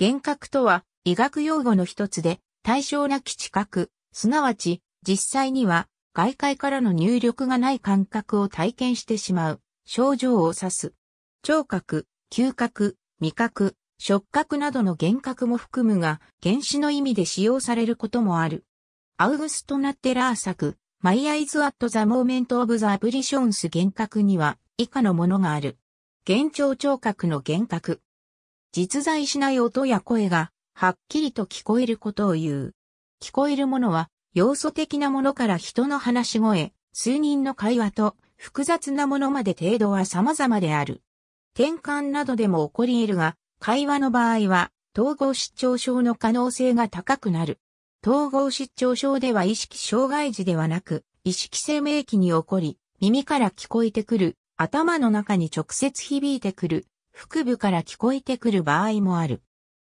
幻覚とは医学用語の一つで、対象なき知覚、すなわち実際には外界からの入力がない感覚を体験してしまう症状を指す。聴覚、嗅覚、味覚、触覚などの幻覚も含むが、原始の意味で使用されることもある。アウグスト・ナッテラー作、マイ・アイズ・アット・ザ・モーメント・オブ・ザ・アブリションス幻覚には、以下のものがある。幻聴聴覚の幻覚。実在しない音や声が、はっきりと聞こえることを言う。聞こえるものは、要素的なものから人の話し声、数人の会話と、複雑なものまで程度は様々である。転換などでも起こり得るが、会話の場合は、統合失調症の可能性が高くなる。統合失調症では意識障害児ではなく、意識生命期に起こり、耳から聞こえてくる、頭の中に直接響いてくる、腹部から聞こえてくる場合もある。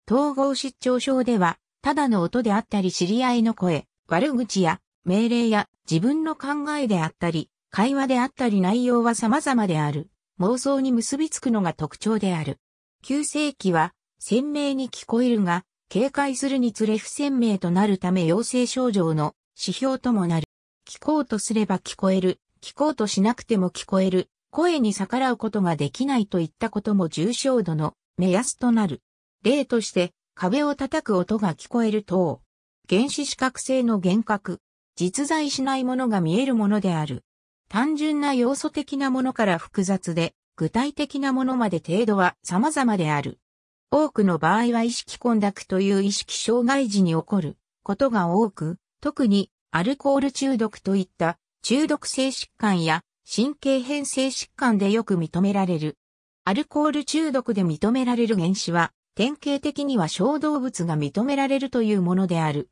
統合失調症では、ただの音であったり知り合いの声、悪口や命令や自分の考えであったり、会話であったり内容は様々である。妄想に結びつくのが特徴である。急性期は鮮明に聞こえるが、警戒するにつれ不鮮明となるため陽性症状の指標ともなる。聞こうとすれば聞こえる。聞こうとしなくても聞こえる。声に逆らうことができないといったことも重症度の目安となる。例として、壁を叩く音が聞こえる等、原子視覚性の幻覚、実在しないものが見えるものである。単純な要素的なものから複雑で、具体的なものまで程度は様々である。多くの場合は意識混濁という意識障害時に起こることが多く、特にアルコール中毒といった中毒性疾患や神経変性疾患でよく認められる。アルコール中毒で認められる原子は、典型的には小動物が認められるというものである。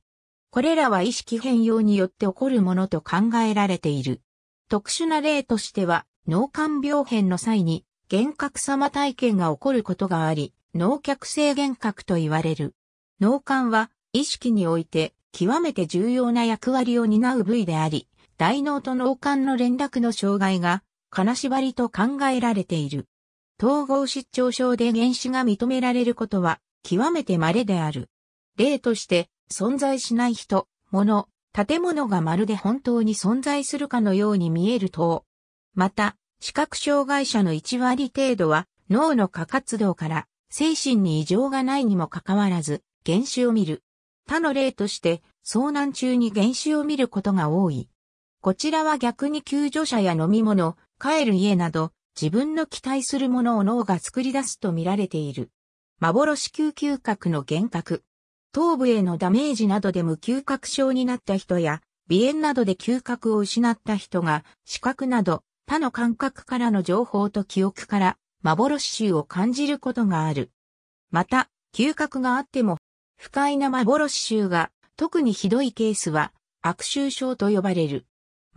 これらは意識変容によって起こるものと考えられている。特殊な例としては、脳幹病変の際に、幻覚様体験が起こることがあり、脳脚性幻覚と言われる。脳幹は、意識において、極めて重要な役割を担う部位であり、大脳と脳幹の連絡の障害が金縛りと考えられている。統合失調症で原子が認められることは極めて稀である。例として存在しない人、物、建物がまるで本当に存在するかのように見える等。また、視覚障害者の1割程度は脳の過活動から精神に異常がないにもかかわらず、原子を見る。他の例として、遭難中に原子を見ることが多い。こちらは逆に救助者や飲み物、帰る家など、自分の期待するものを脳が作り出すと見られている。幻救急覚の幻覚。頭部へのダメージなどで無嗅覚症になった人や、鼻炎などで嗅覚を失った人が、視覚など、他の感覚からの情報と記憶から、幻臭を感じることがある。また、嗅覚があっても、不快な幻臭が、特にひどいケースは、悪臭症と呼ばれる。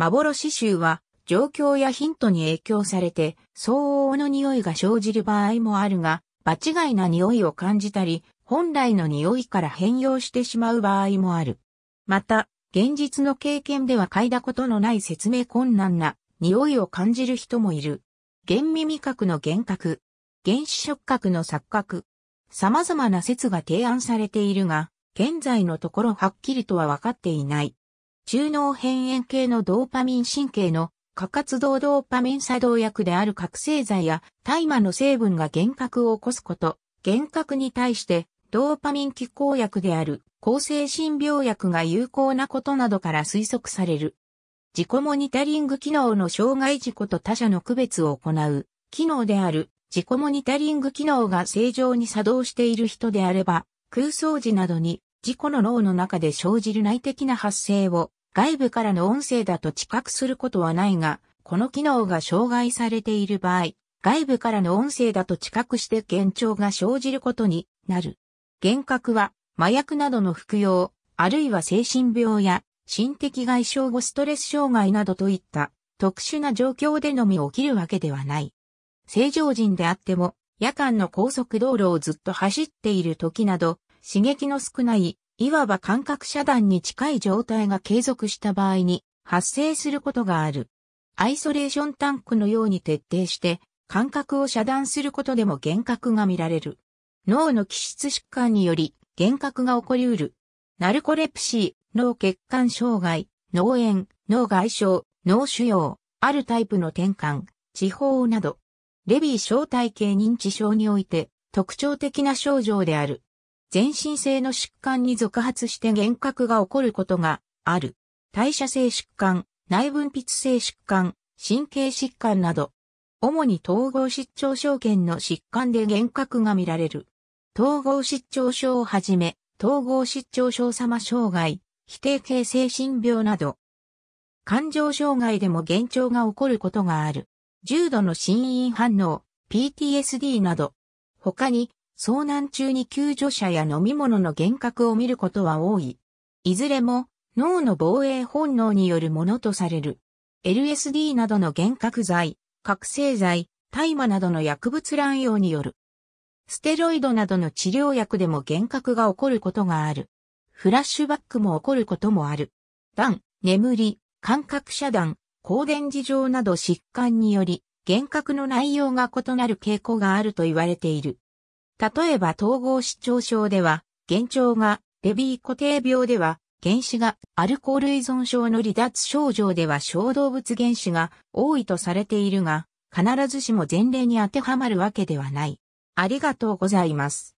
幻臭は、状況やヒントに影響されて、相応の匂いが生じる場合もあるが、場違いな匂いを感じたり、本来の匂いから変容してしまう場合もある。また、現実の経験では嗅いだことのない説明困難な匂いを感じる人もいる。原味覚の幻覚、原子触覚の錯覚、様々な説が提案されているが、現在のところはっきりとは分かっていない。中脳辺縁系のドーパミン神経の過活動ドーパミン作動薬である覚醒剤や大麻の成分が幻覚を起こすこと、幻覚に対してドーパミン気候薬である抗精神病薬が有効なことなどから推測される。自己モニタリング機能の障害事故と他者の区別を行う機能である自己モニタリング機能が正常に作動している人であれば空想時などに自己の脳の中で生じる内的な発生を外部からの音声だと知覚することはないが、この機能が障害されている場合、外部からの音声だと知覚して幻聴が生じることになる。幻覚は麻薬などの服用、あるいは精神病や心的外傷後ストレス障害などといった特殊な状況でのみ起きるわけではない。正常人であっても夜間の高速道路をずっと走っている時など刺激の少ないいわば感覚遮断に近い状態が継続した場合に発生することがある。アイソレーションタンクのように徹底して感覚を遮断することでも幻覚が見られる。脳の気質疾患により幻覚が起こりうる。ナルコレプシー、脳血管障害、脳炎、脳外傷、脳腫瘍、あるタイプの転換、地方など。レビー小体系認知症において特徴的な症状である。全身性の疾患に続発して幻覚が起こることがある。代謝性疾患、内分泌性疾患、神経疾患など、主に統合失調症圏の疾患で幻覚が見られる。統合失調症をはじめ、統合失調症様障害、否定形精神病など、感情障害でも幻聴が起こることがある。重度の心因反応、PTSD など、他に遭難中に救助者や飲み物の幻覚を見ることは多い。いずれも脳の防衛本能によるものとされる。LSD などの幻覚剤、覚醒剤、大麻などの薬物乱用による。ステロイドなどの治療薬でも幻覚が起こることがある。フラッシュバックも起こることもある。断、眠り、感覚遮断、光電事情など疾患により、幻覚の内容が異なる傾向があると言われている。例えば統合失調症では、幻聴が、レビー固定病では、原子が、アルコール依存症の離脱症状では小動物原子が多いとされているが、必ずしも前例に当てはまるわけではない。ありがとうございます。